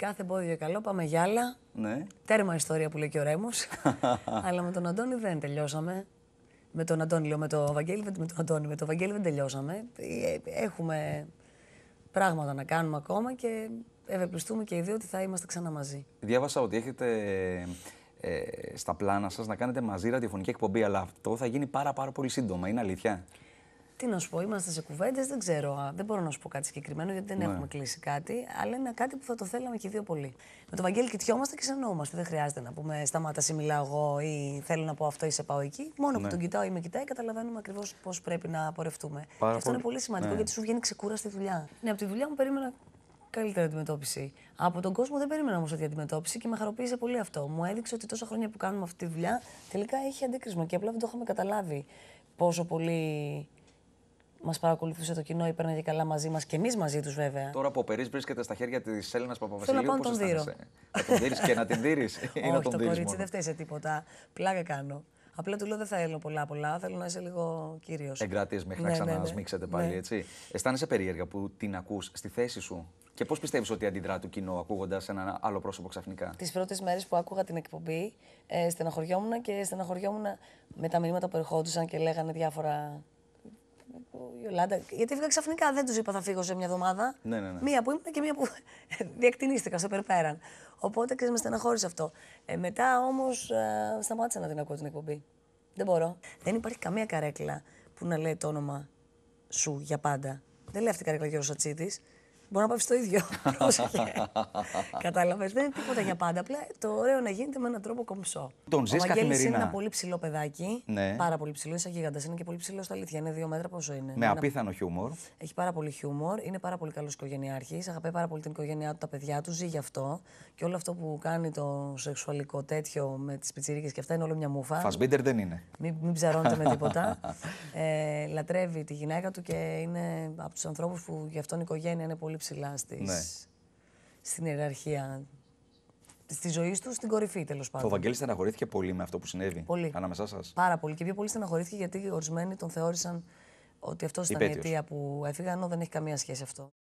Κάθε πόδιο καλό, πάμε για άλλα. Ναι. Τέρμα ιστορία που λέει και ο Ρέμος. Αλλά με τον Αντώνη δεν τελειώσαμε. Με τον Αντώνη, λέω, με τον Βαγγέλη, με τον Αντώνη, με τον Βαγγέλη δεν τελειώσαμε. Ε, ε, έχουμε πράγματα να κάνουμε ακόμα και ευελπιστούμε και οι δύο ότι θα είμαστε ξανά μαζί. Διάβασα ότι έχετε ε, ε, στα πλάνα σας να κάνετε μαζί ραδιοφωνική εκπομπή, αλλά αυτό θα γίνει πάρα πάρα πολύ σύντομα, είναι αλήθεια. Τι να σου πω, είμαστε σε κουβέντες, δεν ξέρω. Δεν μπορώ να σου πω κάτι συγκεκριμένο γιατί δεν ναι. έχουμε κλείσει κάτι. Αλλά είναι κάτι που θα το θέλαμε και οι δύο πολύ. Με τον Βαγγέλη κοιτιόμαστε και συνεννοούμαστε. Δεν χρειάζεται να πούμε σταμάτα ή μιλάω εγώ ή θέλω να πω αυτό ή σε πάω εκεί. Μόνο ναι. που τον κοιτάω ή με κοιτάει, καταλαβαίνουμε ακριβώς πώς πρέπει να πορευτούμε. Πάρα και αυτό πολύ... είναι πολύ σημαντικό ναι. γιατί σου βγαίνει ξεκούρα στη δουλειά. Ναι, από τη δουλειά μου περίμενα καλύτερη αντιμετώπιση. Από τον κόσμο δεν περίμενα όμως τέτοια αντιμετώπιση και με χαροποίησε πολύ αυτό. Μου έδειξε ότι τόσα χρόνια που κάνουμε αυτή τη δουλειά τελικά έχει αντίκρισμα και απλά δεν το είχαμε καταλάβει πόσο πολύ μας παρακολουθούσε το κοινό, ή και καλά μαζί μας και εμείς μαζί τους βέβαια. Τώρα που ο Περής βρίσκεται στα χέρια της Έλληνας Παπαβασιλείου. Θέλω να τον δίνει Να τον δίνει και να την δει. Όχι, το κορίτσι δεν φταίει σε τίποτα. Πλάκα κάνω. Απλά του λέω δεν θέλω πολλά πολλά. Θέλω να είσαι λίγο κύριος. Εγκρατή μέχρι ναι, να ναι. ξανασμίξετε πάλι, ναι. έτσι. Αισθάνεσαι περίεργα που την ακούς στη θέση σου. Και πώς πιστεύεις ότι αντιδρά το κοινό ακούγοντα ένα άλλο πρόσωπο ξαφνικά. Τις πρώτες μέρες που άκουγα την εκπομπή, ε, στεναχωριόμουν και στεναχωριόμουν με τα μηνύματα που ερχόντουσαν και λέγανε διάφορα γιατί έφυγα ξαφνικά, δεν τους είπα θα φύγω σε μια εβδομάδα. Ναι, ναι, ναι. Μία που ήμουν και μία που διακτηνίστηκα στο περπέραν. Οπότε και με στεναχώρησε αυτό. Ε, μετά όμως ε, σταμάτησα να την ακούω την εκπομπή. Δεν μπορώ. Δεν υπάρχει καμία καρέκλα που να λέει το όνομα σου για πάντα. Δεν λέει αυτή η καρέκλα Γιώργος Σατσίδης. Μπορεί να πάω στο ίδιο. Κατάλαβες. Δεν είναι τίποτα για πάντα. Απλά το ωραίο να γίνεται με έναν τρόπο κομψό. Τον ζεις καθημερινά. Είναι ένα πολύ ψηλό παιδάκι. Ναι. Πάρα πολύ ψηλό. Είναι σαν γίγαντα. Είναι και πολύ ψηλός στα αλήθεια. Είναι δύο μέτρα πόσο είναι. Με απίθανο χιούμορ. Έχει πάρα πολύ χιούμορ. Είναι πάρα πολύ καλός οικογενειάρχης. Αγαπάει πάρα πολύ την οικογένειά του, τα παιδιά του. Ζει γι' αυτό. Και όλο αυτό που κάνει το σεξουαλικό τέτοιο με τις πιτσίρικε και αυτά είναι όλο μια μούφα. Φασμπίντερ δεν είναι. Μην, μην ψαρώνεται με τίποτα. Ε, λατρεύει τη γυναίκα του και είναι από τους ανθρώπους που γι' αυτόν η οικογένεια είναι πολύ ψηλά ναι. στην ιεραρχία τη ζωή τους στην κορυφή, τέλος πάντων. Το Βαγγέλη στεναχωρήθηκε πολύ με αυτό που συνέβη πολύ. ανάμεσά σας. Πάρα πολύ. Και πιο πολύ στεναχωρήθηκε γιατί ορισμένοι τον θεώρησαν ότι αυτός ήταν η αιτία που έφυγαν, ενώ δεν έχει καμία σχέση αυτό.